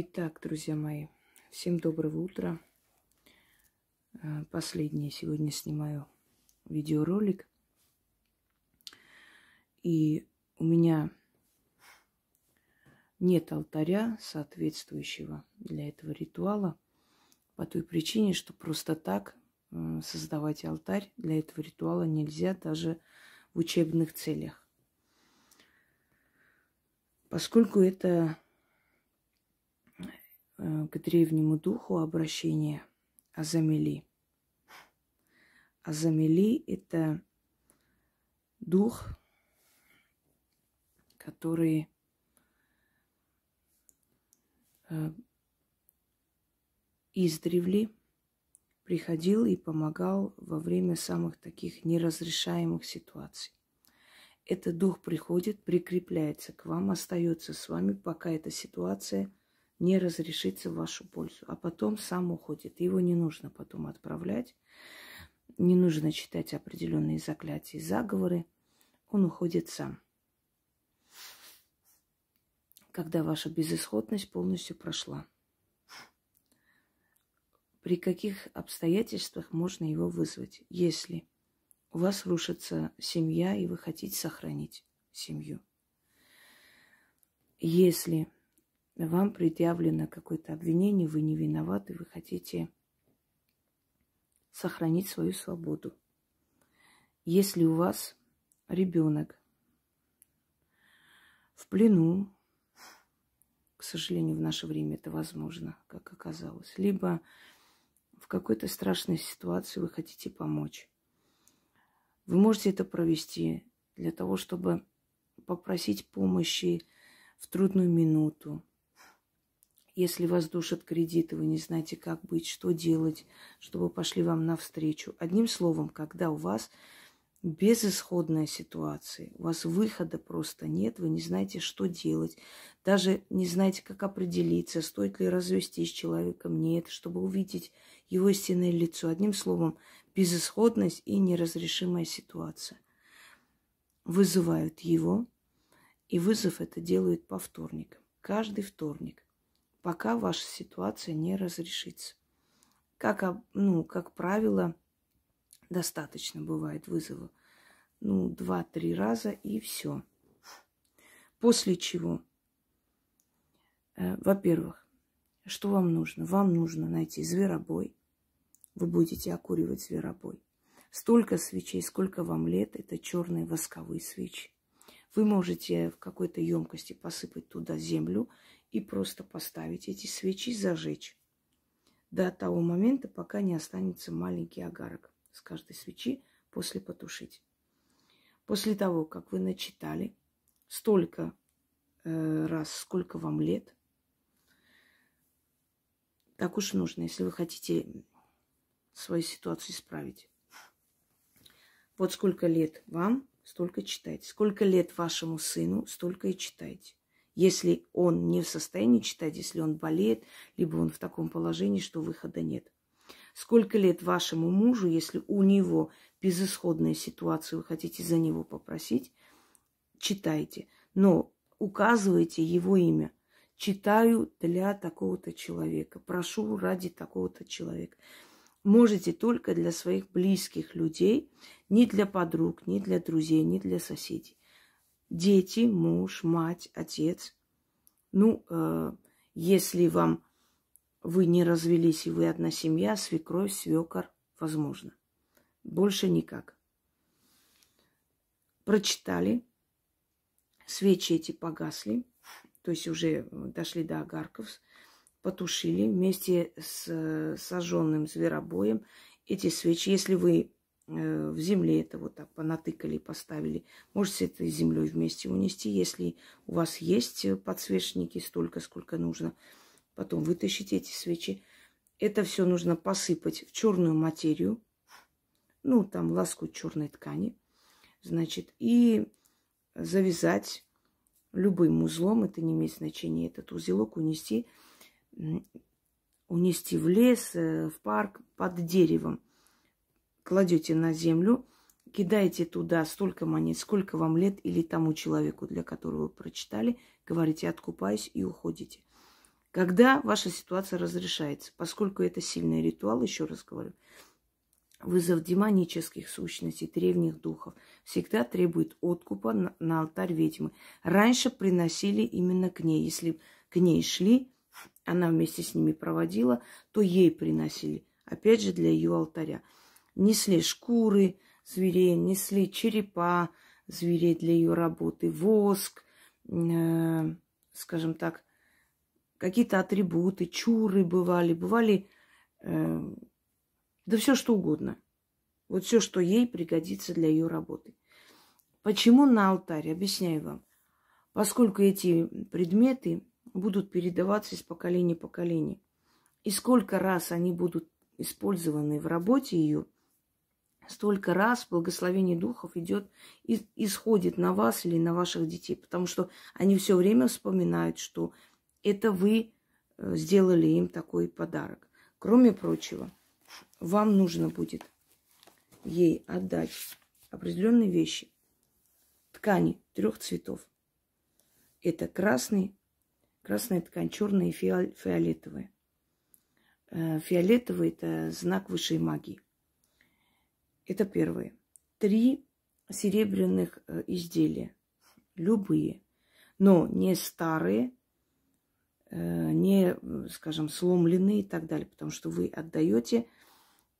Итак, друзья мои, всем доброго утра. Э, последнее сегодня снимаю видеоролик. И у меня нет алтаря соответствующего для этого ритуала по той причине, что просто так э, создавать алтарь для этого ритуала нельзя даже в учебных целях. Поскольку это Э, к древнему духу обращение Азамели. Азамели – это дух, который э, издревле приходил и помогал во время самых таких неразрешаемых ситуаций. Этот дух приходит, прикрепляется к вам, остается с вами, пока эта ситуация не разрешится в вашу пользу. А потом сам уходит. Его не нужно потом отправлять. Не нужно читать определенные заклятия и заговоры. Он уходит сам. Когда ваша безысходность полностью прошла. При каких обстоятельствах можно его вызвать? Если у вас рушится семья, и вы хотите сохранить семью. Если вам предъявлено какое-то обвинение, вы не виноваты, вы хотите сохранить свою свободу. Если у вас ребенок в плену, к сожалению, в наше время это возможно, как оказалось, либо в какой-то страшной ситуации вы хотите помочь, вы можете это провести для того, чтобы попросить помощи в трудную минуту, если вас душат кредиты, вы не знаете, как быть, что делать, чтобы пошли вам навстречу. Одним словом, когда у вас безысходная ситуация, у вас выхода просто нет, вы не знаете, что делать, даже не знаете, как определиться, стоит ли развестись с человеком, нет, чтобы увидеть его истинное лицо. Одним словом, безысходность и неразрешимая ситуация. Вызывают его, и вызов это делают по вторникам, каждый вторник пока ваша ситуация не разрешится. Как, ну, как правило, достаточно бывает вызова. Ну, два-три раза и все. После чего, э, во-первых, что вам нужно? Вам нужно найти зверобой. Вы будете окуривать зверобой. Столько свечей, сколько вам лет, это черные восковые свечи. Вы можете в какой-то емкости посыпать туда землю и просто поставить эти свечи, зажечь до того момента, пока не останется маленький огарок с каждой свечи, после потушить. После того, как вы начитали столько э, раз, сколько вам лет, так уж нужно, если вы хотите свою ситуацию исправить. Вот сколько лет вам, столько читайте. Сколько лет вашему сыну, столько и читайте если он не в состоянии читать, если он болеет, либо он в таком положении, что выхода нет. Сколько лет вашему мужу, если у него безысходная ситуация, вы хотите за него попросить, читайте, но указывайте его имя. Читаю для такого-то человека, прошу ради такого-то человека. Можете только для своих близких людей, не для подруг, не для друзей, не для соседей. Дети, муж, мать, отец. Ну, э, если вам вы не развелись и вы одна семья, свекровь, свекор, возможно. Больше никак. Прочитали. Свечи эти погасли, то есть уже дошли до огарков, потушили вместе с э, сожженным зверобоем эти свечи. Если вы Э, в земле это вот так понатыкали, поставили. Можете это с землей вместе унести, если у вас есть э, подсвечники столько, сколько нужно. Потом вытащить эти свечи. Это все нужно посыпать в черную материю, ну, там ласку черной ткани, значит, и завязать любым узлом, это не имеет значения, этот узелок унести, унести в лес, э, в парк под деревом кладете на землю, кидаете туда столько монет, сколько вам лет или тому человеку, для которого вы прочитали, говорите «откупаюсь» и уходите. Когда ваша ситуация разрешается, поскольку это сильный ритуал, еще раз говорю, вызов демонических сущностей, древних духов, всегда требует откупа на, на алтарь ведьмы. Раньше приносили именно к ней. Если к ней шли, она вместе с ними проводила, то ей приносили. Опять же, для ее алтаря несли шкуры зверей, несли черепа зверей для ее работы, воск, э, скажем так, какие-то атрибуты, чуры бывали, бывали, э, да все что угодно. Вот все, что ей пригодится для ее работы. Почему на алтаре? Объясняю вам. Поскольку эти предметы будут передаваться из поколения в поколение. И сколько раз они будут использованы в работе ее – столько раз благословение духов идет, и исходит на вас или на ваших детей, потому что они все время вспоминают, что это вы э, сделали им такой подарок. Кроме прочего, вам нужно будет ей отдать определенные вещи. Ткани трех цветов. Это красный, красная ткань, черная и фиолетовая. Э, фиолетовый – это знак высшей магии. Это первое. Три серебряных э, изделия. Любые. Но не старые, э, не, скажем, сломленные и так далее. Потому что вы отдаете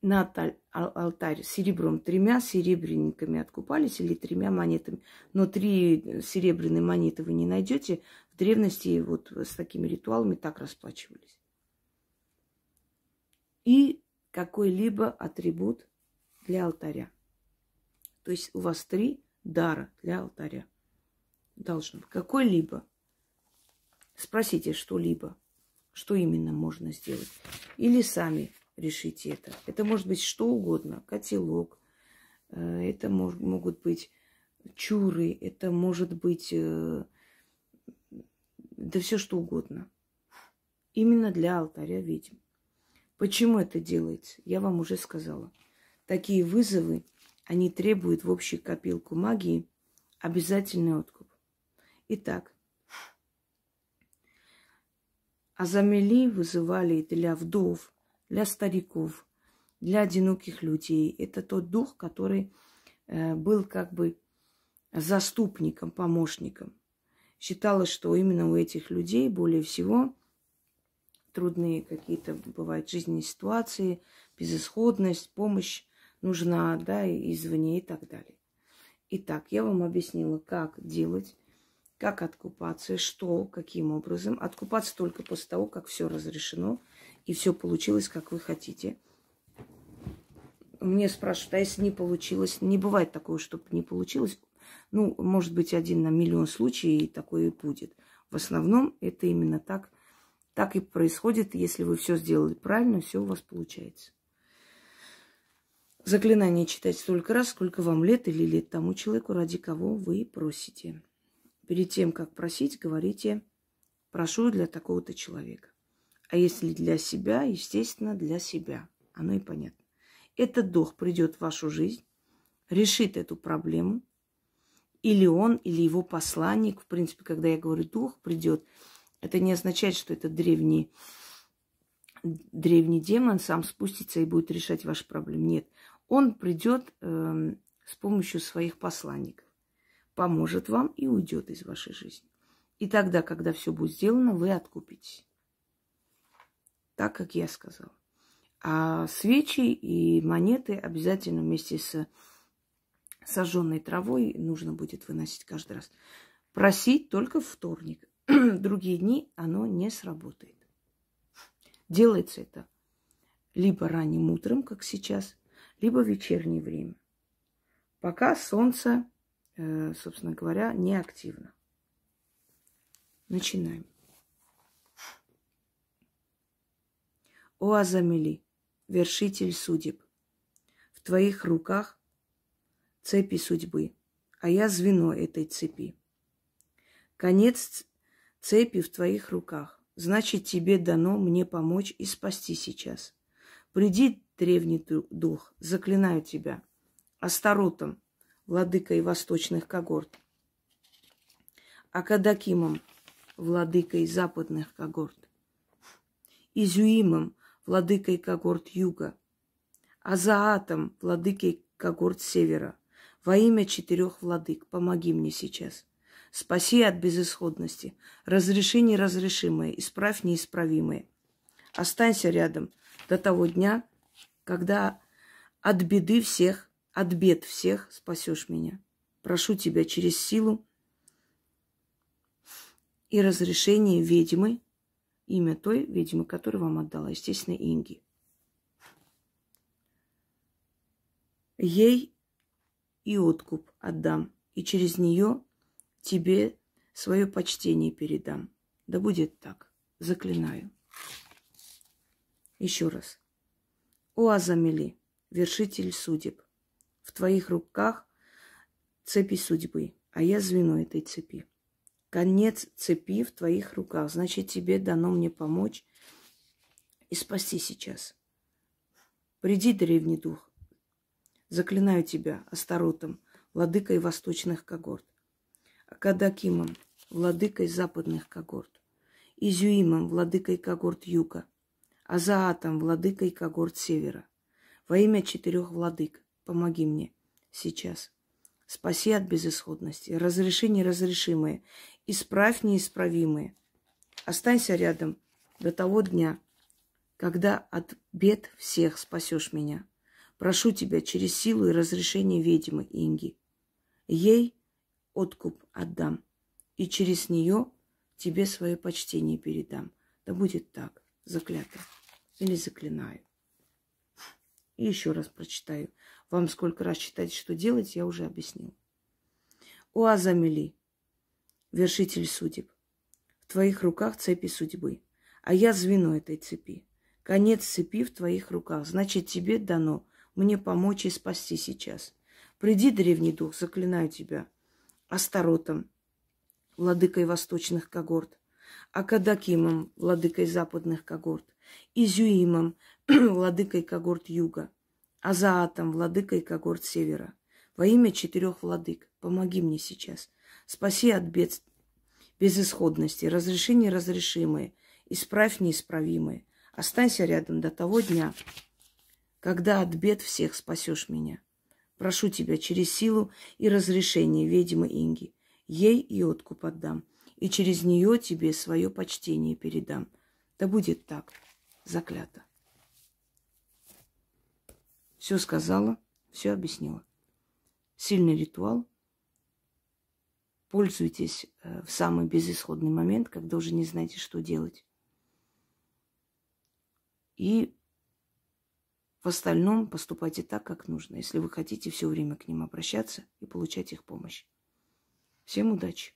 на а, алтарь серебром тремя серебряниками откупались или тремя монетами. Но три э, серебряные монеты вы не найдете. В древности вот с такими ритуалами так расплачивались. И какой-либо атрибут для алтаря. То есть у вас три дара для алтаря должно быть. Какой-либо. Спросите что-либо, что именно можно сделать. Или сами решите это. Это может быть что угодно. Котелок, э, это мож, могут быть чуры, это может быть э, да все что угодно. Именно для алтаря ведьм. Почему это делается, я вам уже сказала. Такие вызовы, они требуют в общую копилку магии обязательный откуп. Итак, Азамели вызывали для вдов, для стариков, для одиноких людей. Это тот дух, который э, был как бы заступником, помощником. Считалось, что именно у этих людей более всего трудные какие-то бывают жизненные ситуации, безысходность, помощь нужна, да, и извне и так далее. Итак, я вам объяснила, как делать, как откупаться, что, каким образом. Откупаться только после того, как все разрешено и все получилось, как вы хотите. Мне спрашивают, а если не получилось? Не бывает такого, чтобы не получилось. Ну, может быть, один на миллион случаев и такое и будет. В основном это именно так, так и происходит. Если вы все сделали правильно, все у вас получается. Заклинание читать столько раз, сколько вам лет или лет тому человеку, ради кого вы просите. Перед тем, как просить, говорите «прошу для такого-то человека». А если для себя, естественно, для себя. Оно и понятно. Этот дух придет в вашу жизнь, решит эту проблему. Или он, или его посланник, в принципе, когда я говорю дух придет, это не означает, что это древний, древний демон сам спустится и будет решать ваши проблемы. Нет. Он придет э, эм, с помощью своих посланников, поможет вам и уйдет из вашей жизни. И тогда, когда все будет сделано, вы откупитесь. Так, как я сказал. А свечи и монеты обязательно вместе с сожженной травой нужно будет выносить каждый раз. Просить только вторник. Другие дни оно не сработает. Делается это либо ранним утром, как сейчас, либо в вечернее время, пока солнце, э, собственно говоря, не активно. Начинаем. О Азамели, вершитель судеб, в твоих руках цепи судьбы, а я звено этой цепи. Конец цепи в твоих руках. Значит, тебе дано мне помочь и спасти сейчас. Приди древний дух, заклинаю тебя, Астаротом, владыкой восточных когорт, Акадакимом, владыкой западных когорт, Изюимом, владыкой когорт юга, Азаатом, владыкой когорт севера. Во имя четырех владык, помоги мне сейчас. Спаси от безысходности. Разреши неразрешимое, исправь неисправимое. Останься рядом до того дня, когда от беды всех, от бед всех спасешь меня. Прошу тебя через силу и разрешение ведьмы, имя той ведьмы, которую вам отдала, естественно, Инги. Ей и откуп отдам, и через нее тебе свое почтение передам. Да будет так, заклинаю. Еще раз. О, Азамели, вершитель судеб, в твоих руках цепи судьбы, а я звено этой цепи. Конец цепи в твоих руках, значит, тебе дано мне помочь и спасти сейчас. Приди, древний дух, заклинаю тебя, Астаротом, владыкой восточных когорт, Акадакимом, владыкой западных когорт, Изюимом, владыкой когорт юга – Азаатом, владыкой когорт севера. Во имя четырех владык, помоги мне сейчас. Спаси от безысходности, разреши неразрешимое, исправь неисправимое. Останься рядом до того дня, когда от бед всех спасешь меня. Прошу тебя через силу и разрешение ведьмы Инги. Ей откуп отдам, и через нее тебе свое почтение передам. Да будет так, заклято или заклинаю. И еще раз прочитаю. Вам сколько раз читать, что делать, я уже объяснил. О Азамели, вершитель судеб, в твоих руках цепи судьбы, а я звено этой цепи. Конец цепи в твоих руках, значит, тебе дано мне помочь и спасти сейчас. Приди, древний дух, заклинаю тебя, Астаротом, владыкой восточных когорт, Акадакимом, владыкой западных когорт, Изюимом, владыкой когорт юга, Азаатом, владыкой когорт севера. Во имя четырех владык, помоги мне сейчас. Спаси от бед, безысходности, разреши неразрешимые, исправь неисправимое, Останься рядом до того дня, когда от бед всех спасешь меня. Прошу тебя через силу и разрешение ведьмы Инги. Ей и откуп отдам, и через нее тебе свое почтение передам. Да будет так заклято. Все сказала, все объяснила. Сильный ритуал. Пользуйтесь э, в самый безысходный момент, когда уже не знаете, что делать. И в остальном поступайте так, как нужно, если вы хотите все время к ним обращаться и получать их помощь. Всем удачи!